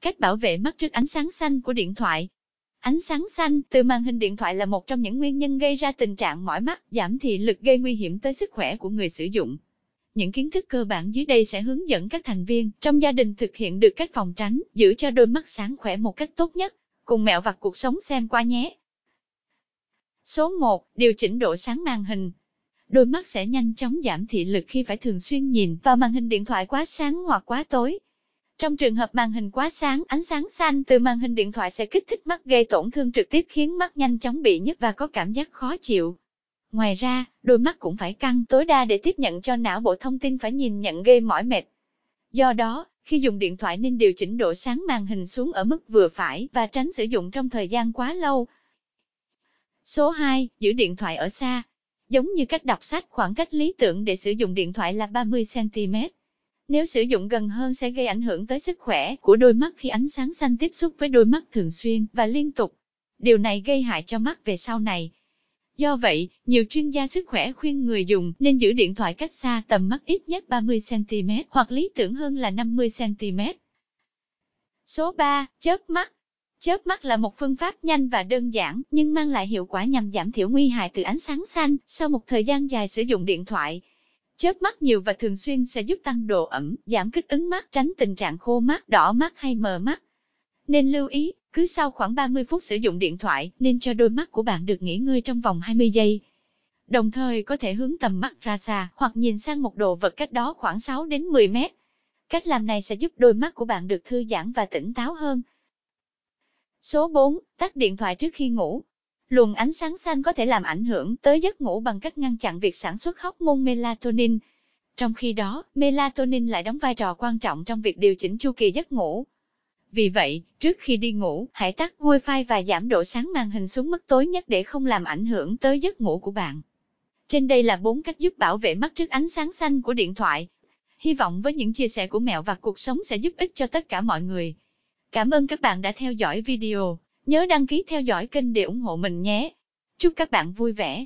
Cách bảo vệ mắt trước ánh sáng xanh của điện thoại Ánh sáng xanh từ màn hình điện thoại là một trong những nguyên nhân gây ra tình trạng mỏi mắt, giảm thị lực gây nguy hiểm tới sức khỏe của người sử dụng. Những kiến thức cơ bản dưới đây sẽ hướng dẫn các thành viên trong gia đình thực hiện được cách phòng tránh, giữ cho đôi mắt sáng khỏe một cách tốt nhất. Cùng mẹo vặt cuộc sống xem qua nhé. Số 1. Điều chỉnh độ sáng màn hình đôi mắt sẽ nhanh chóng giảm thị lực khi phải thường xuyên nhìn vào màn hình điện thoại quá sáng hoặc quá tối. Trong trường hợp màn hình quá sáng, ánh sáng xanh từ màn hình điện thoại sẽ kích thích mắt gây tổn thương trực tiếp khiến mắt nhanh chóng bị nhức và có cảm giác khó chịu. Ngoài ra, đôi mắt cũng phải căng tối đa để tiếp nhận cho não bộ thông tin phải nhìn nhận gây mỏi mệt. Do đó, khi dùng điện thoại nên điều chỉnh độ sáng màn hình xuống ở mức vừa phải và tránh sử dụng trong thời gian quá lâu. Số 2. Giữ điện thoại ở xa giống như cách đọc sách khoảng cách lý tưởng để sử dụng điện thoại là 30cm. Nếu sử dụng gần hơn sẽ gây ảnh hưởng tới sức khỏe của đôi mắt khi ánh sáng xanh tiếp xúc với đôi mắt thường xuyên và liên tục. Điều này gây hại cho mắt về sau này. Do vậy, nhiều chuyên gia sức khỏe khuyên người dùng nên giữ điện thoại cách xa tầm mắt ít nhất 30cm hoặc lý tưởng hơn là 50cm. Số 3. Chớp mắt Chớp mắt là một phương pháp nhanh và đơn giản, nhưng mang lại hiệu quả nhằm giảm thiểu nguy hại từ ánh sáng xanh sau một thời gian dài sử dụng điện thoại. Chớp mắt nhiều và thường xuyên sẽ giúp tăng độ ẩm, giảm kích ứng mắt tránh tình trạng khô mắt, đỏ mắt hay mờ mắt. Nên lưu ý, cứ sau khoảng 30 phút sử dụng điện thoại nên cho đôi mắt của bạn được nghỉ ngơi trong vòng 20 giây. Đồng thời có thể hướng tầm mắt ra xa hoặc nhìn sang một đồ vật cách đó khoảng 6 đến 10 mét. Cách làm này sẽ giúp đôi mắt của bạn được thư giãn và tỉnh táo hơn, Số 4, tắt điện thoại trước khi ngủ. Luồng ánh sáng xanh có thể làm ảnh hưởng tới giấc ngủ bằng cách ngăn chặn việc sản xuất hormone melatonin. Trong khi đó, melatonin lại đóng vai trò quan trọng trong việc điều chỉnh chu kỳ giấc ngủ. Vì vậy, trước khi đi ngủ, hãy tắt wifi và giảm độ sáng màn hình xuống mức tối nhất để không làm ảnh hưởng tới giấc ngủ của bạn. Trên đây là 4 cách giúp bảo vệ mắt trước ánh sáng xanh của điện thoại. Hy vọng với những chia sẻ của mẹo và cuộc sống sẽ giúp ích cho tất cả mọi người. Cảm ơn các bạn đã theo dõi video, nhớ đăng ký theo dõi kênh để ủng hộ mình nhé. Chúc các bạn vui vẻ.